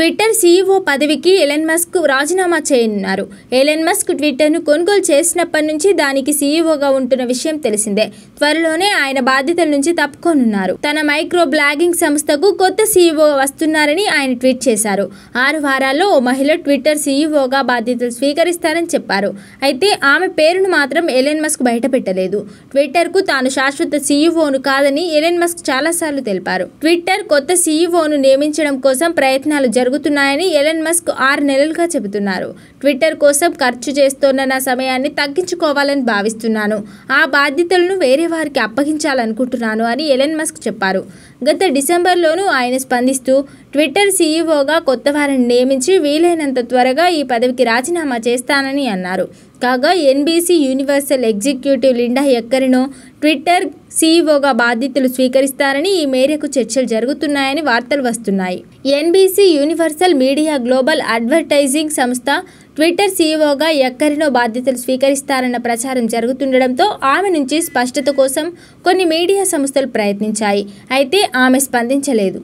Twitter CEO పదవికి Elon Musk రాజీనామా చేయనున్నారు ఎలెన్ మస్క్ ట్విట్టర్ను కొనుగోలు చేసినప్పటి నుంచి దానికి సీఈఓగా ఉంటున్న విషయం తెలిసిందే త్వరలోనే ఆయన బాధ్యతల నుంచి తప్పుకోనున్నారు తన మైక్రో బ్లాగింగ్ సంస్థకు కొత్త సీఈఓ వస్తున్నారని ఆయన ట్వీట్ చేశారు ఆరు వారాల్లో ఓ మహిళ ట్విట్టర్ సీఈఓగా బాధ్యతలు స్వీకరిస్తారని చెప్పారు అయితే ఆమె పేరును మాత్రం ఎలెన్ మస్క్ బయటపెట్టలేదు ట్విట్టర్కు తాను శాశ్వత సీఈఓను కాదని ఎలెన్ మస్క్ చాలాసార్లు తెలిపారు ట్విట్టర్ కొత్త సీఈఓను నియమించడం కోసం ప్రయత్నాలు జరుగుతున్నాయి జరుగుతున్నాయని ఎలన్ మస్క్ ఆరు నెలలుగా చెబుతున్నారు ట్విట్టర్ కోసం ఖర్చు చేస్తోన్న నా సమయాన్ని తగ్గించుకోవాలని భావిస్తున్నాను ఆ బాధ్యతలను వేరే వారికి అప్పగించాలనుకుంటున్నాను అని ఎలన్ మస్క్ చెప్పారు గత డిసెంబర్లోనూ ఆయన స్పందిస్తూ ట్విట్టర్ సీఈఓగా కొత్త వారిని నియమించి వీలైనంత త్వరగా ఈ పదవికి రాజీనామా చేస్తానని అన్నారు కాగా NBC Universal executive Linda Yaccarino Twitter సీఈఓగా బాధ్యతలు స్వీకరిస్తారని ఈ మేరకు చర్చలు జరుగుతున్నాయని వార్తలు వస్తున్నాయి NBC Universal media global advertising సంస్థ ట్విట్టర్ సీఈఓగా ఎక్కరినో బాధ్యతలు స్వీకరిస్తారన్న ప్రచారం జరుగుతుండడంతో ఆమె నుంచి స్పష్టత కోసం కొన్ని మీడియా సంస్థలు ప్రయత్నించాయి అయితే ఆమె స్పందించలేదు